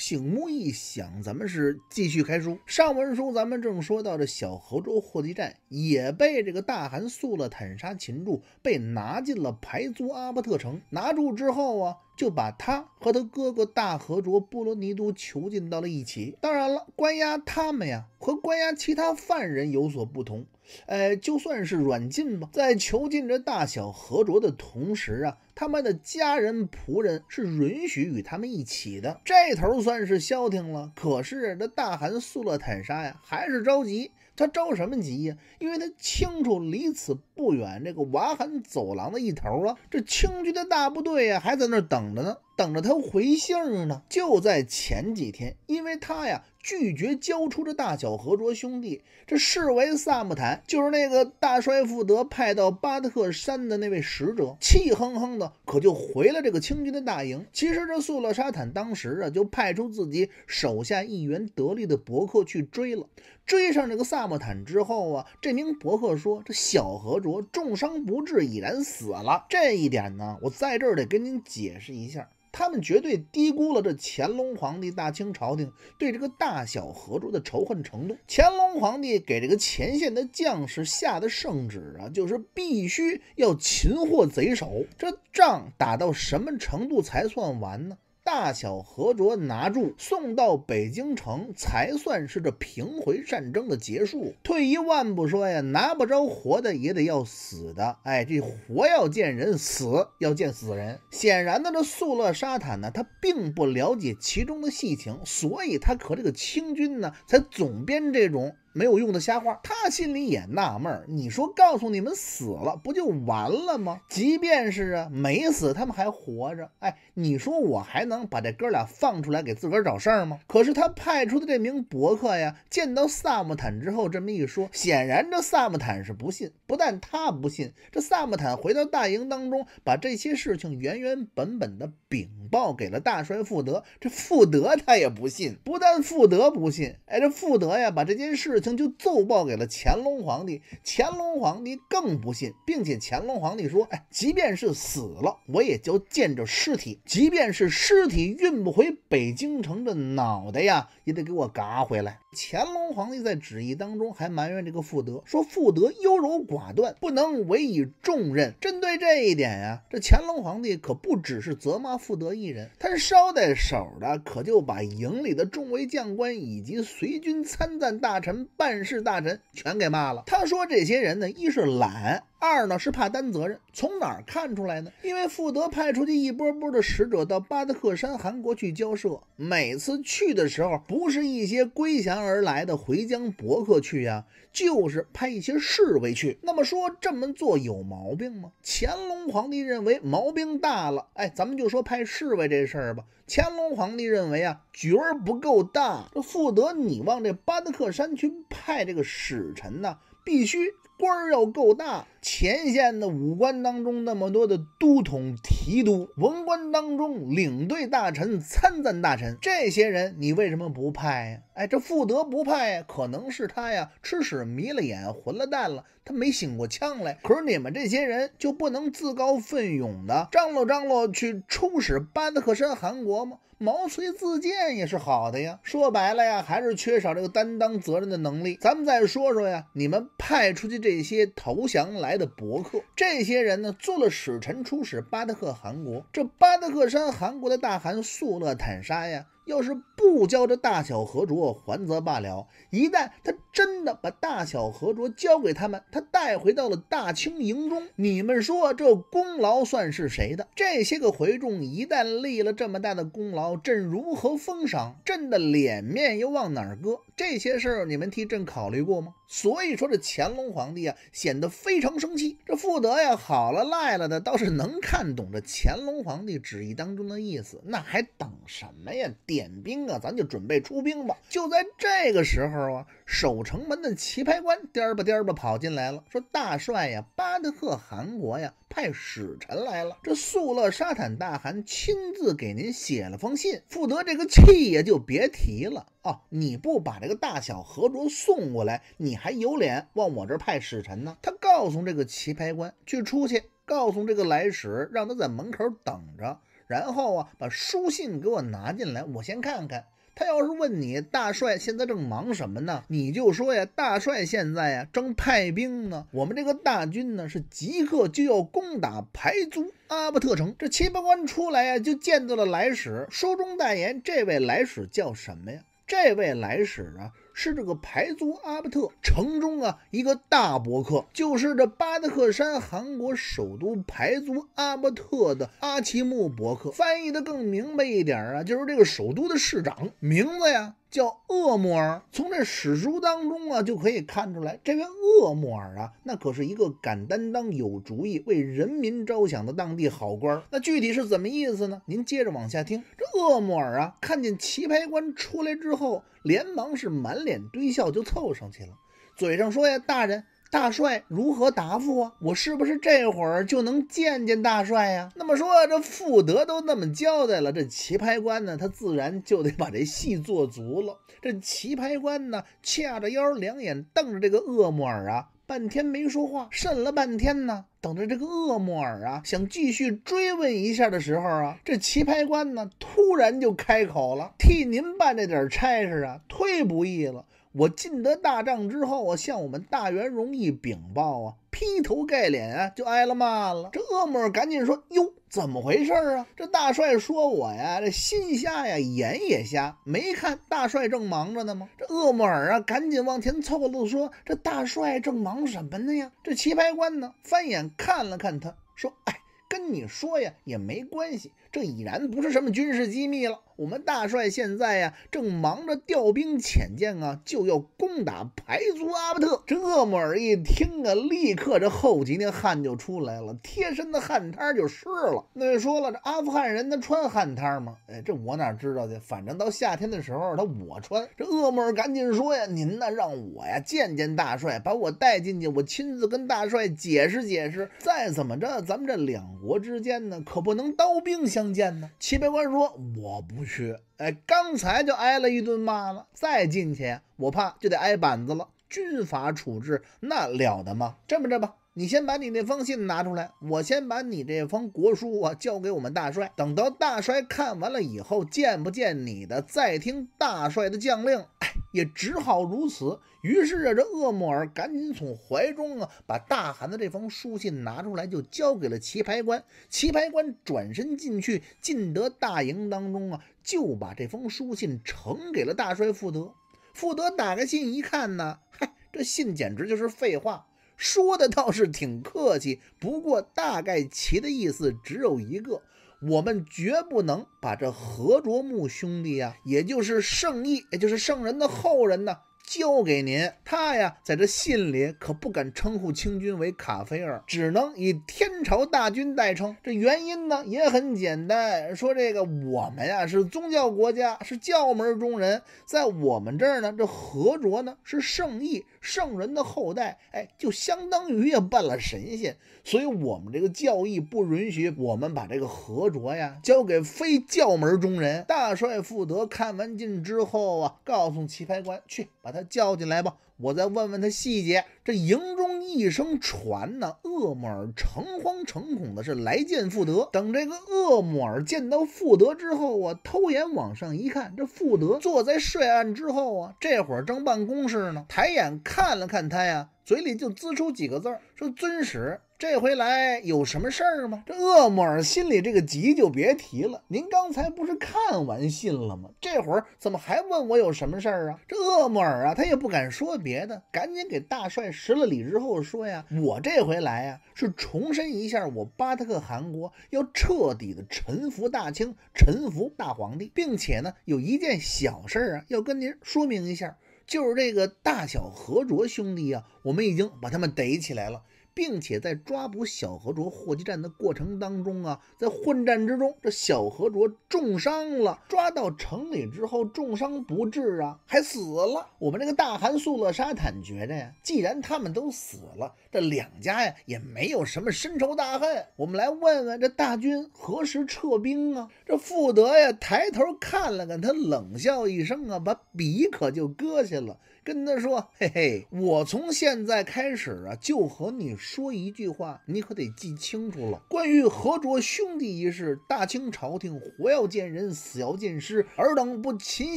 醒目一想，咱们是继续开书。上文书咱们正说到这小河州霍集占也被这个大汗速勒坦沙擒住，被拿进了排租阿巴特城。拿住之后啊，就把他和他哥哥大和卓波罗尼都囚禁到了一起。当然了，关押他们呀，和关押其他犯人有所不同。哎，就算是软禁吧，在囚禁着大小和卓的同时啊。他们的家人、仆人是允许与他们一起的，这头算是消停了。可是这大汗素勒坦沙呀，还是着急。他着什么急呀？因为他清楚，离此不远，这个瓦罕走廊的一头啊，这清军的大部队呀，还在那儿等着呢。等着他回信儿呢。就在前几天，因为他呀拒绝交出这大小和卓兄弟，这侍卫萨木坦，就是那个大帅富德派到巴特山的那位使者，气哼哼的可就回了这个清军的大营。其实这素勒沙坦当时啊，就派出自己手下一员得力的伯克去追了。追上这个萨木坦之后啊，这名伯克说：“这小和卓重伤不治，已然死了。”这一点呢，我在这儿得跟您解释一下，他们绝对低估了这乾隆皇帝、大清朝廷对这个大小和卓的仇恨程度。乾隆皇帝给这个前线的将士下的圣旨啊，就是必须要擒获贼首。这仗打到什么程度才算完呢？大小和卓拿住，送到北京城，才算是这平回战争的结束。退一万步说呀，拿不着活的也得要死的。哎，这活要见人，死要见死人。显然呢，这素勒沙坦呢，他并不了解其中的细情，所以他和这个清军呢，才总编这种。没有用的瞎话，他心里也纳闷儿。你说告诉你们死了不就完了吗？即便是啊没死，他们还活着。哎，你说我还能把这哥俩放出来给自个儿找事儿吗？可是他派出的这名博客呀，见到萨姆坦之后这么一说，显然这萨姆坦是不信。不但他不信，这萨木坦回到大营当中，把这些事情原原本本的禀报给了大帅富德。这富德他也不信，不但富德不信，哎，这富德呀，把这件事情就奏报给了乾隆皇帝。乾隆皇帝更不信，并且乾隆皇帝说：“哎，即便是死了，我也就见着尸体；即便是尸体运不回北京城的脑袋呀，也得给我嘎回来。”乾隆皇帝在旨意当中还埋怨这个富德，说富德优柔寡断，不能委以重任。针对这一点呀，这乾隆皇帝可不只是责骂富德一人，他捎带手的可就把营里的众位将官以及随军参赞大臣、办事大臣全给骂了。他说这些人呢，一是懒。二呢是怕担责任，从哪儿看出来呢？因为富德派出去一波波的使者到巴德克山、韩国去交涉，每次去的时候，不是一些归降而来的回疆伯克去呀，就是派一些侍卫去。那么说这么做有毛病吗？乾隆皇帝认为毛病大了。哎，咱们就说派侍卫这事儿吧。乾隆皇帝认为啊角儿不够大，这富德你往这巴德克山去派这个使臣呢，必须。官儿要够大，前线的武官当中那么多的都统。提督文官当中，领队大臣、参赞大臣，这些人你为什么不派呀？哎，这富德不派，可能是他呀，吃屎迷了眼，混了蛋了，他没醒过枪来。可是你们这些人就不能自告奋勇的张罗张罗去出使巴德克山汗国吗？毛遂自荐也是好的呀。说白了呀，还是缺少这个担当责任的能力。咱们再说说呀，你们派出去这些投降来的伯克，这些人呢，做了使臣出使巴德克。韩国这巴德克山，韩国的大汗素勒坦沙呀，要是。不交这大小和卓还则罢了，一旦他真的把大小和卓交给他们，他带回到了大清营中，你们说这功劳算是谁的？这些个回众一旦立了这么大的功劳，朕如何封赏？朕的脸面又往哪儿搁？这些事儿你们替朕考虑过吗？所以说这乾隆皇帝啊，显得非常生气。这富德呀，好了赖了的，倒是能看懂这乾隆皇帝旨意当中的意思。那还等什么呀？点兵。那咱就准备出兵吧。就在这个时候啊，守城门的旗牌官颠吧颠吧跑进来了，说：“大帅呀，巴德克汗国呀，派使臣来了。这速乐沙坦大汗亲自给您写了封信。富德这个气呀，就别提了。哦，你不把这个大小和卓送过来，你还有脸往我这儿派使臣呢？”他告诉这个旗牌官，去出去告诉这个来使，让他在门口等着。然后啊，把书信给我拿进来，我先看看。他要是问你大帅现在正忙什么呢，你就说呀，大帅现在呀正派兵呢。我们这个大军呢是即刻就要攻打排族阿巴特城。这七八关出来呀，就见到了来使。书中代言这位来使叫什么呀？这位来使啊。是这个排族阿巴特城中啊一个大博客，就是这巴德克山韩国首都排族阿巴特的阿奇木博客。翻译的更明白一点啊，就是这个首都的市长名字呀。叫厄摩尔，从这史书当中啊，就可以看出来，这位厄摩尔啊，那可是一个敢担当、有主意、为人民着想的当地好官。那具体是怎么意思呢？您接着往下听。这厄摩尔啊，看见棋牌官出来之后，连忙是满脸堆笑，就凑上去了，嘴上说呀：“大人。”大帅如何答复啊？我是不是这会儿就能见见大帅呀？那么说这傅德都那么交代了，这棋牌官呢，他自然就得把这戏做足了。这棋牌官呢，掐着腰，两眼瞪着这个厄木尔啊，半天没说话，慎了半天呢，等着这个厄木尔啊，想继续追问一下的时候啊，这棋牌官呢，突然就开口了：“替您办这点差事啊，忒不易了。”我进得大帐之后，我向我们大元荣一禀报啊，劈头盖脸啊就挨了骂了。这厄莫尔赶紧说：“哟，怎么回事啊？”这大帅说我呀，这心瞎呀，眼也瞎，没看大帅正忙着呢吗？这厄莫尔啊，赶紧往前凑了凑，说：“这大帅正忙什么呢呀？这棋牌官呢？”翻眼看了看他，说：“哎，跟你说呀，也没关系。”这已然不是什么军事机密了。我们大帅现在呀，正忙着调兵遣将啊，就要攻打排族阿巴特。这厄莫尔一听啊，立刻这后脊那汗就出来了，贴身的汗衫就湿了。那就说了，这阿富汗人他穿汗衫吗？哎，这我哪知道去？反正到夏天的时候，他我穿。这厄莫尔赶紧说呀：“您呐，让我呀见见大帅，把我带进去，我亲自跟大帅解释解释。再怎么着，咱们这两国之间呢，可不能刀兵相。”相见呢？齐百官说：“我不去。哎，刚才就挨了一顿骂了，再进去，我怕就得挨板子了。”军法处置那了得吗？这么着吧，你先把你那封信拿出来，我先把你这封国书啊交给我们大帅。等到大帅看完了以后，见不见你的，再听大帅的将令。哎，也只好如此。于是啊，这厄莫尔赶紧从怀中啊把大汗的这封书信拿出来，就交给了棋牌官。棋牌官转身进去，进得大营当中啊，就把这封书信呈给了大帅负责。富德打开信一看呢，嗨，这信简直就是废话，说的倒是挺客气，不过大概其的意思只有一个：我们绝不能把这何卓木兄弟啊，也就是圣义，也就是圣人的后人呢。交给您，他呀，在这信里可不敢称呼清军为卡菲尔，只能以天朝大军代称。这原因呢也很简单，说这个我们呀是宗教国家，是教门中人，在我们这儿呢，这何卓呢是圣意，圣人的后代，哎，就相当于也半了神仙，所以我们这个教义不允许我们把这个何卓呀交给非教门中人。大帅傅德看完信之后啊，告诉棋牌官去把他。叫进来吧，我再问问他细节。这营中一声传呢，厄莫尔诚惶诚恐的是来见富德。等这个厄莫尔见到富德之后，啊，偷眼往上一看，这富德坐在帅案之后啊，这会儿正办公事呢，抬眼看了看他呀，嘴里就滋出几个字儿，说：“尊使。”这回来有什么事儿吗？这厄莫尔心里这个急就别提了。您刚才不是看完信了吗？这会儿怎么还问我有什么事儿啊？这厄莫尔啊，他也不敢说别的，赶紧给大帅施了礼之后说呀：“我这回来呀，是重申一下，我巴特克汗国要彻底的臣服大清，臣服大皇帝，并且呢，有一件小事儿啊，要跟您说明一下，就是这个大小和卓兄弟啊，我们已经把他们逮起来了。”并且在抓捕小河卓霍集站的过程当中啊，在混战之中，这小河卓重伤了，抓到城里之后重伤不治啊，还死了。我们这个大汗素勒沙坦觉得呀，既然他们都死了，这两家呀也没有什么深仇大恨，我们来问问这大军何时撤兵啊？这富德呀抬头看了看，他冷笑一声啊，把笔可就搁下了。跟他说，嘿嘿，我从现在开始啊，就和你说一句话，你可得记清楚了。关于何卓兄弟一事，大清朝廷活要见人，死要见尸。尔等不擒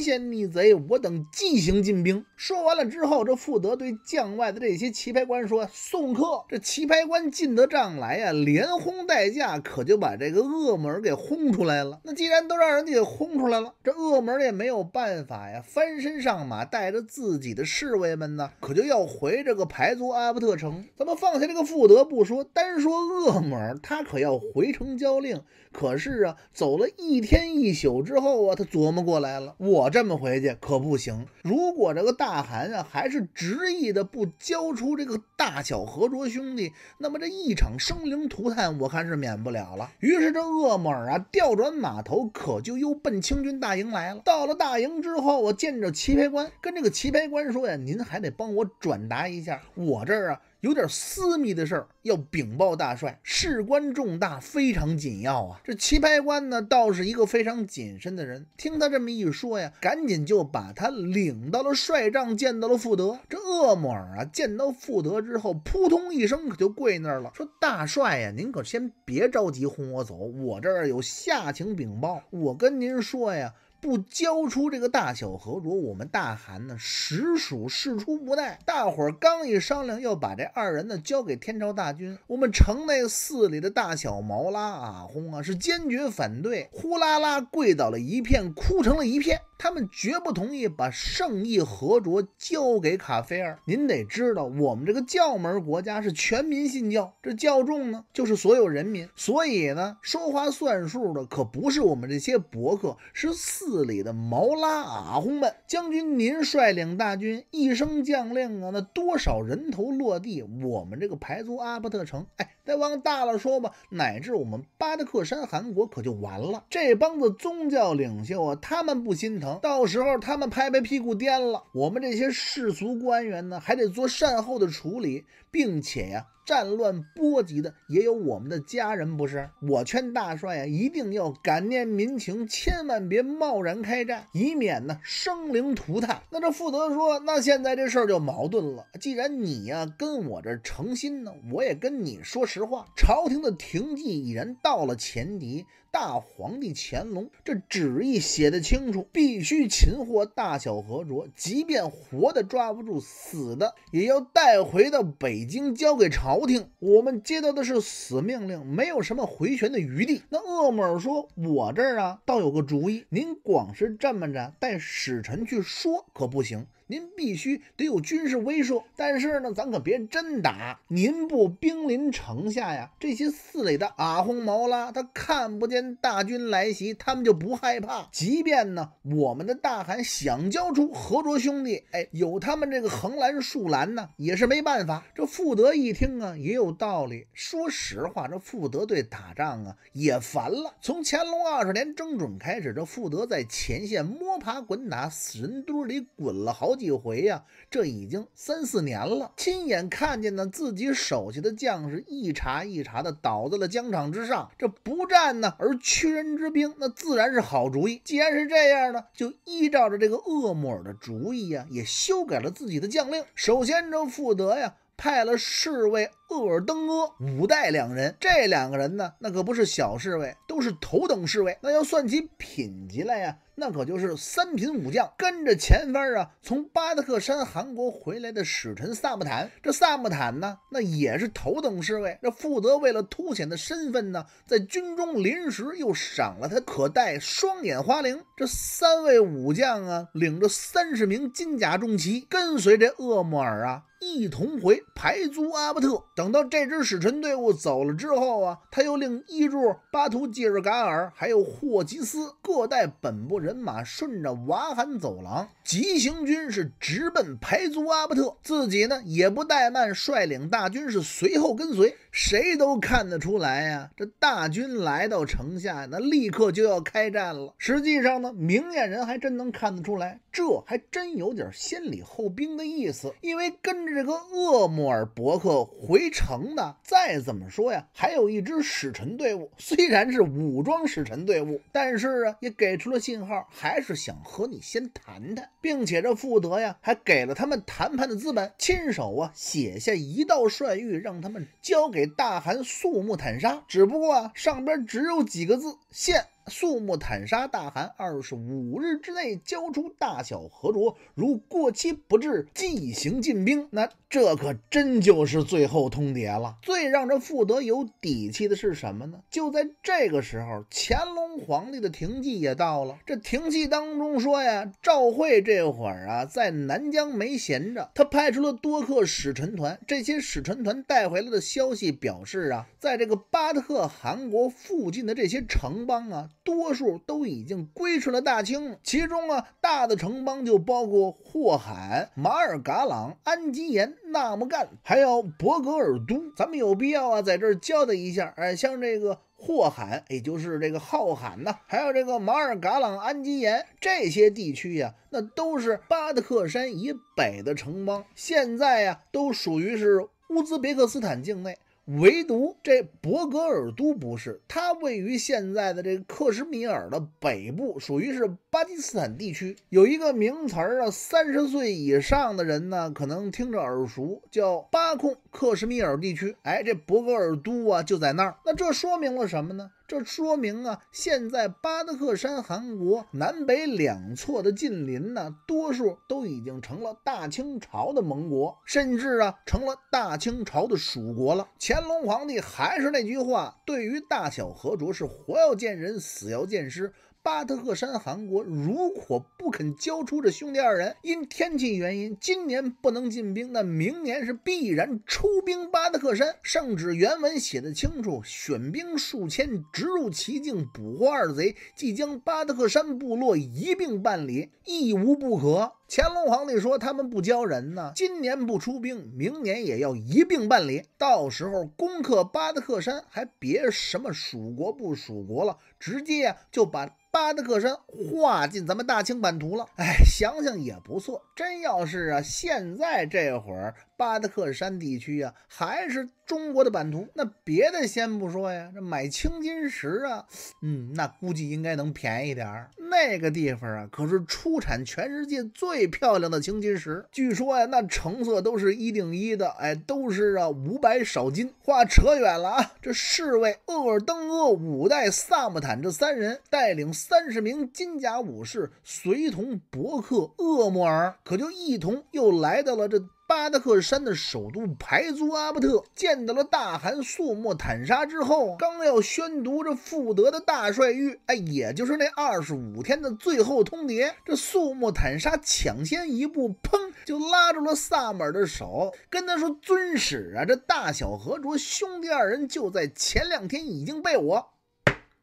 先逆贼，我等即行进兵。说完了之后，这富德对将外的这些棋牌官说：“送客。”这棋牌官进得帐来呀，连轰带架，可就把这个恶魔给轰出来了。那既然都让人家给轰出来了，这恶魔也没有办法呀，翻身上马，带着自己的。侍卫们呢，可就要回这个排族阿布特城。咱们放下这个富德不说，单说鄂穆尔，他可要回城交令。可是啊，走了一天一宿之后啊，他琢磨过来了，我这么回去可不行。如果这个大汗啊，还是执意的不交出这个大小和卓兄弟，那么这一场生灵涂炭，我看是免不了了。于是这鄂穆尔啊，调转马头，可就又奔清军大营来了。到了大营之后，我见着齐牌官，跟这个齐牌官。说呀，您还得帮我转达一下，我这儿啊有点私密的事儿要禀报大帅，事关重大，非常紧要啊。这棋牌官呢，倒是一个非常谨慎的人，听他这么一说呀，赶紧就把他领到了帅帐，见到了富德。这厄木尔啊，见到富德之后，扑通一声可就跪那儿了，说：“大帅呀，您可先别着急轰我走，我这儿有下情禀报，我跟您说呀。”不交出这个大小和卓，我们大汗呢实属事出不奈。大伙儿刚一商量要把这二人呢交给天朝大军，我们城内寺里的大小毛拉啊、轰啊是坚决反对，呼啦啦跪倒了一片，哭成了一片。他们绝不同意把圣意和卓交给卡菲尔。您得知道，我们这个教门国家是全民信教，这教众呢就是所有人民。所以呢，说话算数的可不是我们这些伯克，是寺里的毛拉阿訇们。将军，您率领大军，一声将令啊，那多少人头落地？我们这个排族阿伯特城，哎。再往大了说吧，乃至我们巴德克山汗国可就完了。这帮子宗教领袖啊，他们不心疼，到时候他们拍拍屁股颠了，我们这些世俗官员呢，还得做善后的处理。并且呀，战乱波及的也有我们的家人，不是？我劝大帅呀，一定要感念民情，千万别贸然开战，以免呢生灵涂炭。那这傅德说，那现在这事儿就矛盾了。既然你呀跟我这诚心呢，我也跟你说实话，朝廷的廷记已然到了前敌，大皇帝乾隆这旨意写的清楚，必须擒获大小和卓，即便活的抓不住，死的也要带回到北。已经交给朝廷，我们接到的是死命令，没有什么回旋的余地。那鄂尔说：“我这儿啊，倒有个主意。您光是这么着带使臣去说，可不行。”您必须得有军事威慑，但是呢，咱可别真打。您不兵临城下呀，这些寺里的阿訇、毛拉他看不见大军来袭，他们就不害怕。即便呢，我们的大汗想交出何卓兄弟，哎，有他们这个横拦竖拦呢，也是没办法。这富德一听啊，也有道理。说实话，这富德对打仗啊也烦了。从乾隆二十年征准开始，这富德在前线摸爬滚打，死人堆里滚了好。好几回呀，这已经三四年了，亲眼看见呢自己手下的将士一茬一茬的倒在了疆场之上。这不战呢而屈人之兵，那自然是好主意。既然是这样呢，就依照着这个厄莫尔的主意呀，也修改了自己的将令。首先，这富德呀。派了侍卫鄂尔登阿五代两人，这两个人呢，那可不是小侍卫，都是头等侍卫。那要算起品级来呀，那可就是三品武将。跟着前方啊，从巴达克山汗国回来的使臣萨木坦，这萨木坦呢，那也是头等侍卫。这负责为了凸显的身份呢，在军中临时又赏了他可带双眼花翎。这三位武将啊，领着三十名金甲重骑，跟随这厄木尔啊。一同回排租阿巴特。等到这支使臣队伍走了之后啊，他又令伊柱巴图、吉日嘎尔还有霍吉斯各带本部人马，顺着瓦罕走廊急行军，是直奔排租阿巴特。自己呢也不怠慢，率领大军是随后跟随。谁都看得出来呀，这大军来到城下，那立刻就要开战了。实际上呢，明眼人还真能看得出来，这还真有点先礼后兵的意思，因为跟着。这个厄莫尔伯克回城呢，再怎么说呀，还有一支使臣队伍，虽然是武装使臣队伍，但是啊，也给出了信号，还是想和你先谈谈，并且这富德呀，还给了他们谈判的资本，亲手啊写下一道帅谕，让他们交给大汗肃穆坦沙，只不过啊，上边只有几个字，现。肃木坦沙大汗，二十五日之内交出大小和卓，如过期不至，即行进兵。那。这可真就是最后通牒了。最让这富德有底气的是什么呢？就在这个时候，乾隆皇帝的停记也到了。这停记当中说呀，赵惠这会儿啊，在南疆没闲着，他派出了多克使臣团。这些使臣团带回来的消息表示啊，在这个巴特克汗国附近的这些城邦啊，多数都已经归顺了大清。其中啊，大的城邦就包括霍罕、马尔嘎朗、安吉延。那么干，还有博格尔都，咱们有必要啊，在这儿交代一下。哎，像这个霍罕，也就是这个浩罕呐，还有这个马尔嘎朗安吉延这些地区呀，那都是巴德克山以北的城邦，现在呀，都属于是乌兹别克斯坦境内。唯独这博格尔都不是，它位于现在的这个克什米尔的北部，属于是巴基斯坦地区。有一个名词儿啊，三十岁以上的人呢，可能听着耳熟，叫巴控。克什米尔地区，哎，这博格尔都啊就在那儿。那这说明了什么呢？这说明啊，现在巴德克山汗国南北两侧的近邻呢，多数都已经成了大清朝的盟国，甚至啊，成了大清朝的属国了。乾隆皇帝还是那句话，对于大小和卓是活要见人，死要见尸。巴特克山，韩国如果不肯交出这兄弟二人，因天气原因，今年不能进兵，那明年是必然出兵巴特克山。圣旨原文写得清楚，选兵数千，直入其境，捕获二贼，即将巴特克山部落一并办理，亦无不可。乾隆皇帝说：“他们不交人呢，今年不出兵，明年也要一并办理。到时候攻克巴达克山，还别什么蜀国不蜀国了，直接就把巴达克山划进咱们大清版图了。哎，想想也不错。真要是啊，现在这会儿。”巴达克山地区啊，还是中国的版图。那别的先不说呀，这买青金石啊，嗯，那估计应该能便宜点儿。那个地方啊，可是出产全世界最漂亮的青金石。据说呀，那成色都是一顶一的，哎，都是啊，五百少金。话扯远了啊，这侍卫鄂尔登鄂五代萨木坦这三人带领三十名金甲武士，随同伯克鄂莫尔，可就一同又来到了这。巴达克山的首都排族阿布特见到了大汗素木坦沙之后，刚要宣读这复德的大帅谕，哎，也就是那二十五天的最后通牒，这素木坦沙抢先一步，砰，就拉住了萨满的手，跟他说：“尊使啊，这大小和卓兄弟二人就在前两天已经被我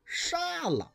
杀了。”